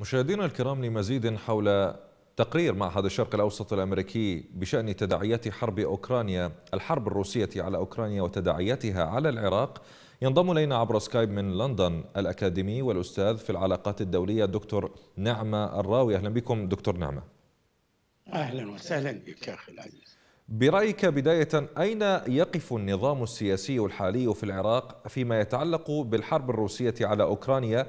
مشاهدينا الكرام لمزيد حول تقرير معهد الشرق الأوسط الأمريكي بشأن تداعيات حرب أوكرانيا الحرب الروسية على أوكرانيا وتداعياتها على العراق ينضم إلينا عبر سكايب من لندن الأكاديمي والأستاذ في العلاقات الدولية دكتور نعمة الراوي أهلا بكم دكتور نعمة أهلا وسهلا بك أخي العزيز برأيك بداية أين يقف النظام السياسي الحالي في العراق فيما يتعلق بالحرب الروسية على أوكرانيا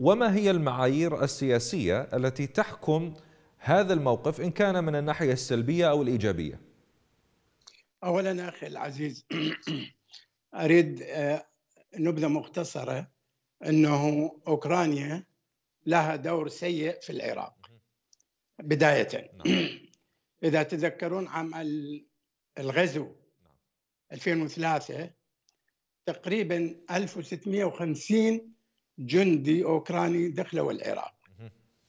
وما هي المعايير السياسية التي تحكم هذا الموقف إن كان من الناحية السلبية أو الإيجابية أولا أخي العزيز أريد آه، نبذة مختصرة أنه أوكرانيا لها دور سيء في العراق بداية نعم. إذا تذكرون عام الغزو 2003 نعم. تقريبا 1650 جندي أوكراني دخلوا العراق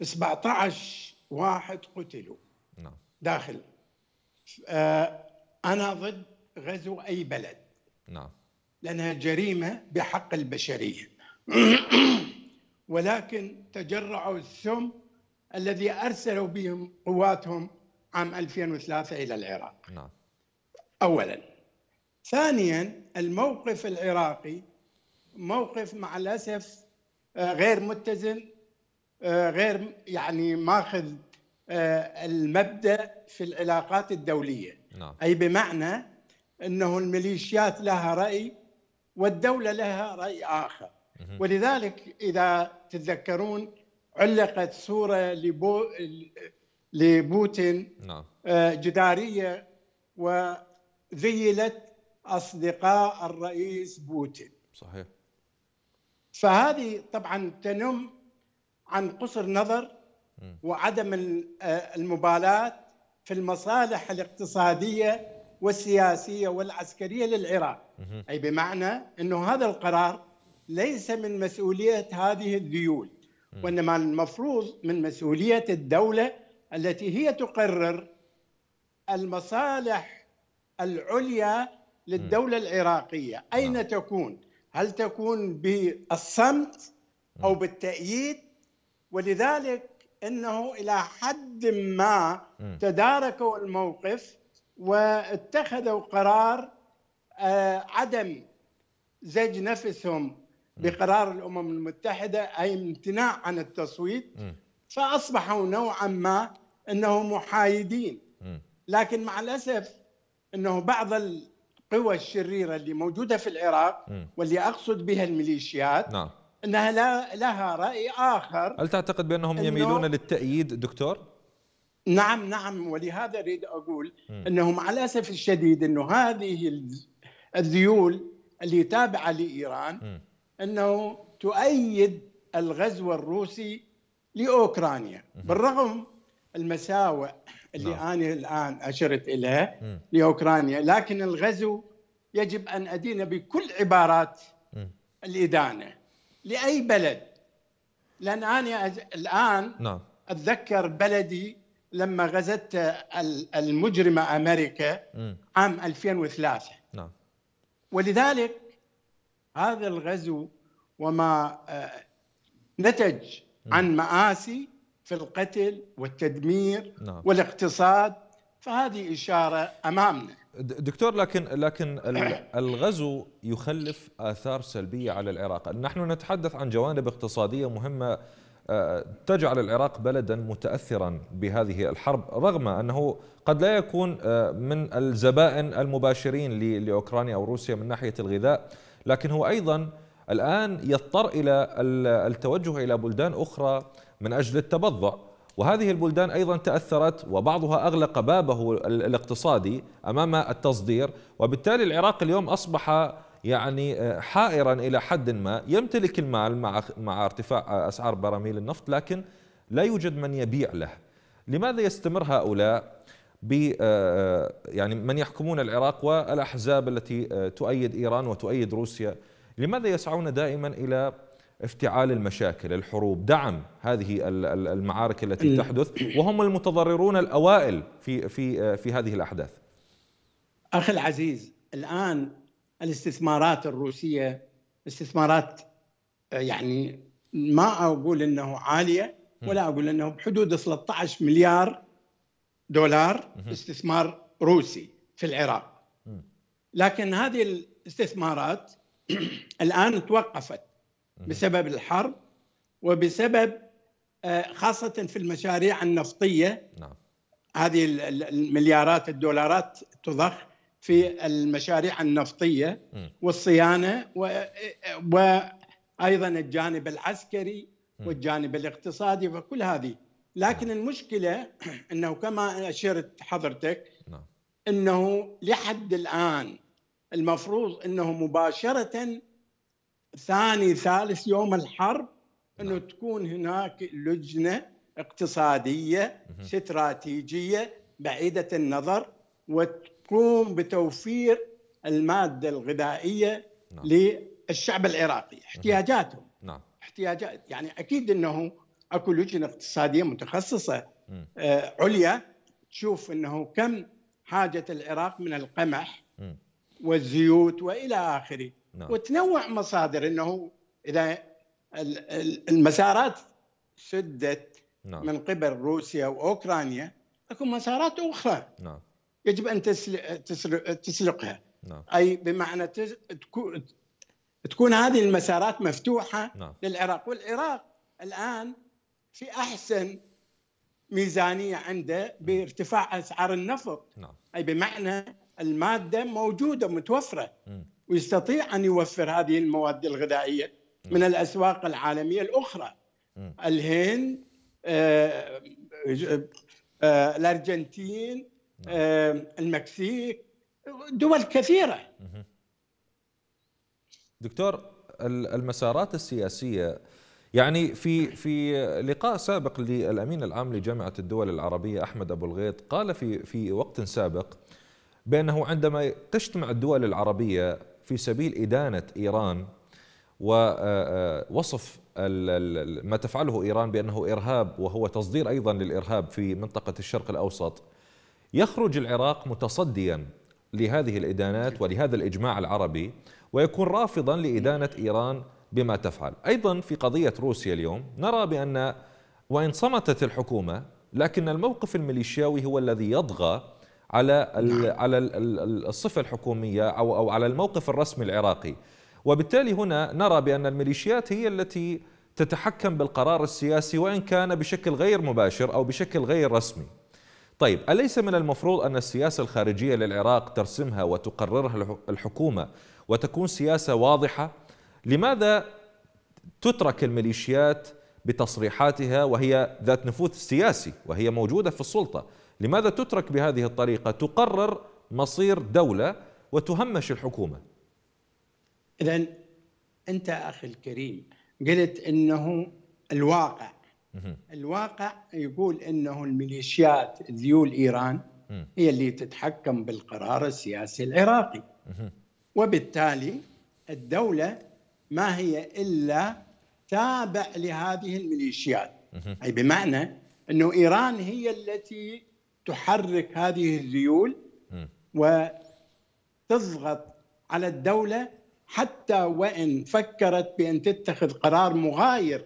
17 واحد قتلوا نعم. داخل آه، أنا ضد غزو أي بلد نعم لأنها جريمة بحق البشرية ولكن تجرعوا السم الذي أرسلوا بهم قواتهم عام 2003 إلى العراق نعم. أولا ثانيا الموقف العراقي موقف مع الأسف آه، غير متزن آه، غير يعني ماخذ آه، المبدا في العلاقات الدوليه نعم. اي بمعنى انه الميليشيات لها راي والدوله لها راي اخر ولذلك اذا تتذكرون علقت صوره لبو لبوتين نعم. جداريه وذيلت اصدقاء الرئيس بوتين صحيح فهذه طبعا تنم عن قصر نظر وعدم آه، المبالاه في المصالح الاقتصاديه والسياسيه والعسكريه للعراق اي بمعنى انه هذا القرار ليس من مسؤوليه هذه الذيول وانما المفروض من مسؤوليه الدوله التي هي تقرر المصالح العليا للدوله العراقيه اين نعم. تكون هل تكون بالصمت او بالتأييد ولذلك انه الى حد ما تداركوا الموقف واتخذوا قرار آه، عدم زج نفسهم بقرار الامم المتحده اي امتناع عن التصويت فاصبحوا نوعا ما انهم محايدين لكن مع الاسف انه بعض القوى الشريره اللي موجوده في العراق واللي اقصد بها الميليشيات نعم انها لا لها راي اخر هل تعتقد بانهم يميلون للتاييد دكتور؟ نعم نعم ولهذا اريد اقول أنهم على مع الاسف الشديد انه هذه الذيول اللي تابعه لايران انه تؤيد الغزو الروسي لاوكرانيا بالرغم المساوئ اللي نعم. انا الان اشرت اليه م. لاوكرانيا لكن الغزو يجب ان ادين بكل عبارات م. الادانه لاي بلد لان انا الان نعم. اتذكر بلدي لما غزت المجرمه امريكا م. عام 2003 نعم ولذلك هذا الغزو وما آه، نتج عن مآسي في القتل والتدمير نعم. والاقتصاد فهذه إشارة أمامنا دكتور لكن لكن الغزو يخلف آثار سلبية على العراق نحن نتحدث عن جوانب اقتصادية مهمة آه، تجعل العراق بلدا متاثرا بهذه الحرب رغم انه قد لا يكون آه، من الزبائن المباشرين لاوكرانيا او روسيا من ناحيه الغذاء لكن هو ايضا الآن يضطر إلى التوجه إلى بلدان أخرى من أجل التبضع وهذه البلدان أيضا تأثرت وبعضها أغلق بابه الاقتصادي أمام التصدير وبالتالي العراق اليوم أصبح يعني آه، حائرا إلى حد ما يمتلك المال مع, مع ارتفاع آه، أسعار براميل النفط لكن لا يوجد من يبيع له لماذا يستمر هؤلاء ب آه، يعني من يحكمون العراق والاحزاب التي تؤيد ايران وتؤيد روسيا لماذا يسعون دائما إلى افتعال المشاكل الحروب دعم هذه المعارك التي تحدث وهم المتضررون الأوائل في, في, في هذه الأحداث أخي العزيز الآن الاستثمارات الروسية استثمارات يعني ما أقول أنه عالية ولا أقول أنه بحدود 13 مليار دولار استثمار روسي في العراق لكن هذه الاستثمارات الآن توقفت بسبب الحرب وبسبب آه، خاصة في المشاريع النفطية نعم. هذه المليارات الدولارات تضخ في المشاريع النفطية والصيانة وأيضا الجانب العسكري والجانب الاقتصادي وكل هذه لكن نعم. المشكلة أنه كما أشرت حضرتك نعم. أنه لحد الآن المفروض انه مباشره ثاني ثالث يوم الحرب انه نعم. تكون هناك لجنه اقتصاديه استراتيجيه بعيده النظر وتقوم بتوفير الماده الغذائيه نعم. للشعب العراقي احتياجاتهم نعم. احتياجات يعني اكيد انه اكو لجنه اقتصاديه متخصصه آه، عليا تشوف انه كم حاجه العراق من القمح والزيوت والى اخره نعم. وتنوع مصادر انه اذا المسارات سدت نعم. من قبل روسيا واوكرانيا اكو مسارات اخرى نعم. يجب ان تسلقها نعم. اي بمعنى تكون هذه المسارات مفتوحه نعم. للعراق والعراق الان في احسن ميزانيه عنده نعم. بارتفاع اسعار النفط نعم. اي بمعنى الماده موجوده متوفره ويستطيع ان يوفر هذه المواد الغذائيه من الاسواق العالميه الاخرى الهند آه، آه، الارجنتين نعم. آه، المكسيك دول كثيره دكتور المسارات السياسيه يعني في في لقاء سابق للامين العام لجامعه الدول العربيه احمد ابو الغيط قال في في وقت سابق بأنه عندما تجتمع الدول العربية في سبيل إدانة إيران ووصف آه، آه، ما تفعله إيران بأنه إرهاب وهو تصدير أيضا للإرهاب في منطقة الشرق الأوسط يخرج العراق متصديا لهذه الإدانات ولهذا الإجماع العربي ويكون رافضا لإدانة إيران بما تفعل أيضا في قضية روسيا اليوم نرى بأن وإن صمتت الحكومة لكن الموقف الميليشياوي هو الذي يضغى على نعم. على الصفه الحكوميه او او على الموقف الرسمي العراقي وبالتالي هنا نرى بان الميليشيات هي التي تتحكم بالقرار السياسي وان كان بشكل غير مباشر او بشكل غير رسمي طيب أليس من المفروض أن السياسة الخارجية للعراق ترسمها وتقررها الحكومة وتكون سياسة واضحة؟ لماذا تترك الميليشيات بتصريحاتها وهي ذات نفوذ سياسي وهي موجودة في السلطة لماذا تترك بهذه الطريقه تقرر مصير دوله وتهمش الحكومه اذا انت اخي الكريم قلت انه الواقع الواقع يقول انه الميليشيات ذيول ايران هي اللي تتحكم بالقرار السياسي العراقي وبالتالي الدوله ما هي الا تابع لهذه الميليشيات اي بمعنى انه ايران هي التي تحرك هذه الريول وتضغط على الدولة حتى وإن فكرت بأن تتخذ قرار مغاير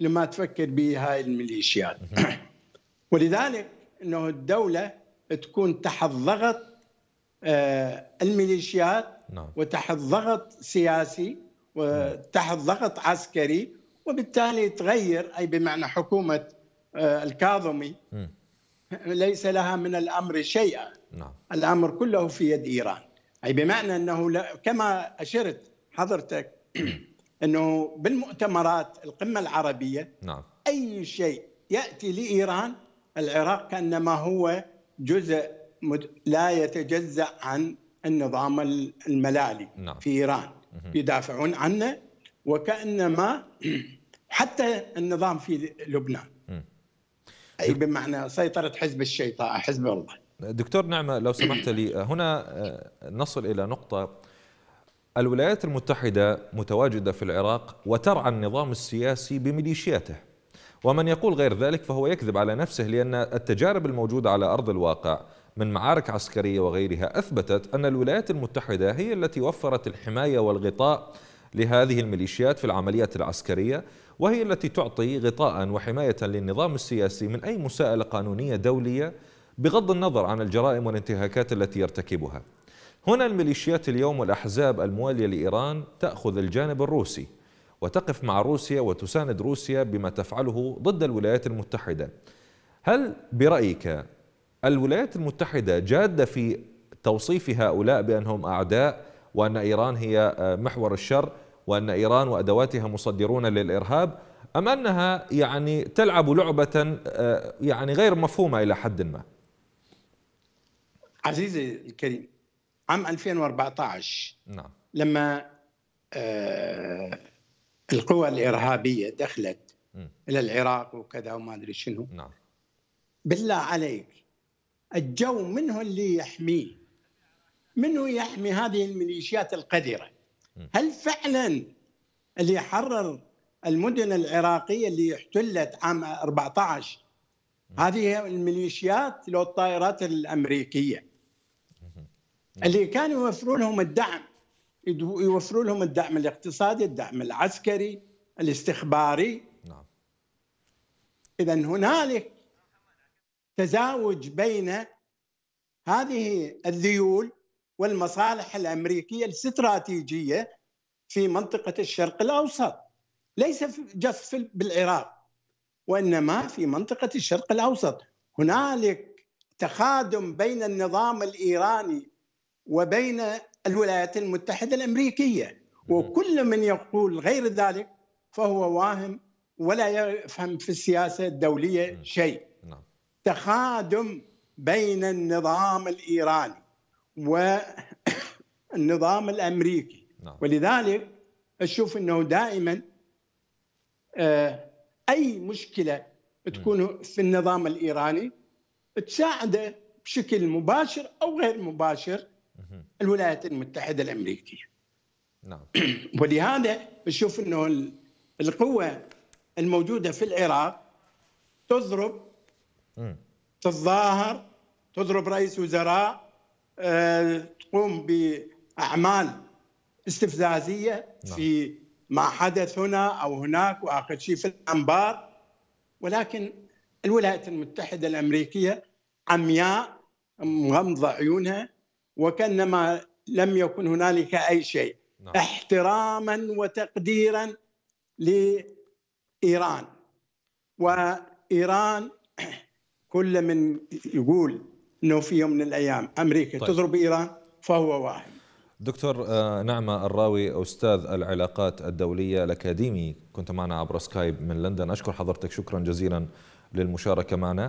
لما تفكر به هاي الميليشيات ولذلك أنه الدولة تكون تحت ضغط آه، الميليشيات نعم. وتحت ضغط سياسي وتحت ضغط عسكري وبالتالي تغير أي بمعنى حكومة آه، الكاظمي ليس لها من الأمر شيئا نعم. الأمر كله في يد إيران أي بمعنى أنه كما أشرت حضرتك أنه بالمؤتمرات القمة العربية نعم. أي شيء يأتي لإيران العراق كأنما هو جزء لا يتجزأ عن النظام الملالي نعم. في إيران يدافعون عنه وكأنما حتى النظام في لبنان اي بمعنى سيطره حزب الشيطان حزب الله دكتور نعمه لو سمحت لي آه، هنا آه، نصل الى نقطه الولايات المتحده متواجده في العراق وترعى النظام السياسي بميليشياته ومن يقول غير ذلك فهو يكذب على نفسه لان التجارب الموجوده على ارض الواقع من معارك عسكريه وغيرها اثبتت ان الولايات المتحده هي التي وفرت الحمايه والغطاء لهذه الميليشيات في العمليات العسكريه وهي التي تعطي غطاء وحماية للنظام السياسي من أي مساءلة قانونية دولية بغض النظر عن الجرائم والانتهاكات التي يرتكبها هنا الميليشيات اليوم والأحزاب الموالية لإيران تأخذ الجانب الروسي وتقف مع روسيا وتساند روسيا بما تفعله ضد الولايات المتحدة هل برأيك الولايات المتحدة جادة في توصيف هؤلاء بأنهم أعداء وأن إيران هي محور الشر وأن إيران وأدواتها مصدرون للإرهاب أم أنها يعني تلعب لعبة آه، يعني غير مفهومة إلى حد ما عزيزي الكريم عام 2014 نعم. لما آه القوى الإرهابية دخلت م. إلى العراق وكذا وما أدري شنو نعم. بالله عليك الجو منه اللي يحميه منه يحمي هذه الميليشيات القذرة هل فعلا اللي حرر المدن العراقيه اللي احتلت عام 14 هذه الميليشيات لو الطائرات الامريكيه اللي كانوا يوفروا لهم الدعم يوفروا لهم الدعم الاقتصادي، الدعم العسكري، الاستخباري. نعم. اذا هنالك تزاوج بين هذه الذيول والمصالح الامريكيه الاستراتيجيه في منطقه الشرق الاوسط ليس جف بالعراق وانما في منطقه الشرق الاوسط هنالك تخادم بين النظام الايراني وبين الولايات المتحده الامريكيه وكل من يقول غير ذلك فهو واهم ولا يفهم في السياسه الدوليه شيء نعم. تخادم بين النظام الايراني والنظام الامريكي نعم. ولذلك اشوف انه دائما آه، اي مشكله تكون في النظام الايراني تساعده بشكل مباشر او غير مباشر الولايات المتحده الامريكيه. نعم. ولهذا اشوف انه القوه الموجوده في العراق تضرب تتظاهر تضرب رئيس وزراء تقوم باعمال استفزازيه نعم. في ما حدث هنا او هناك واخر شيء في الانبار ولكن الولايات المتحده الامريكيه عمياء مغمضه عيونها وكانما لم يكن هنالك اي شيء نعم. احتراما وتقديرا لايران وايران كل من يقول انه في يوم من الايام امريكا طيب. تضرب ايران فهو واحد دكتور آه، نعمة الراوي أستاذ العلاقات الدولية الأكاديمي كنت معنا عبر سكايب من لندن أشكر حضرتك شكرا جزيلا للمشاركة معنا